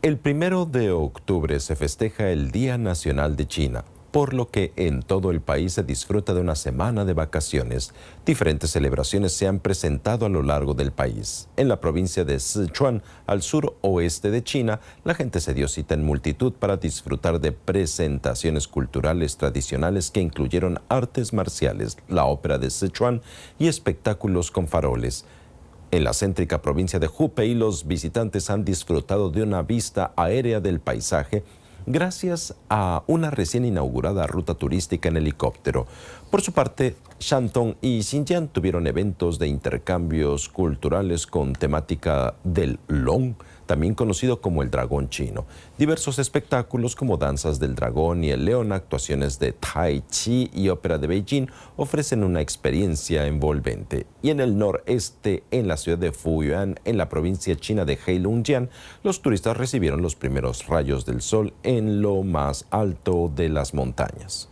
El primero de octubre se festeja el Día Nacional de China, por lo que en todo el país se disfruta de una semana de vacaciones. Diferentes celebraciones se han presentado a lo largo del país. En la provincia de Sichuan, al sur oeste de China, la gente se dio cita en multitud para disfrutar de presentaciones culturales tradicionales que incluyeron artes marciales, la ópera de Sichuan y espectáculos con faroles. En la céntrica provincia de Hubei, los visitantes han disfrutado de una vista aérea del paisaje gracias a una recién inaugurada ruta turística en helicóptero. Por su parte, Shantong y Xinjiang tuvieron eventos de intercambios culturales con temática del long también conocido como el dragón chino. Diversos espectáculos como danzas del dragón y el león, actuaciones de tai chi y ópera de Beijing ofrecen una experiencia envolvente. Y en el noreste, en la ciudad de Fuyuan, en la provincia china de Heilongjiang, los turistas recibieron los primeros rayos del sol en lo más alto de las montañas.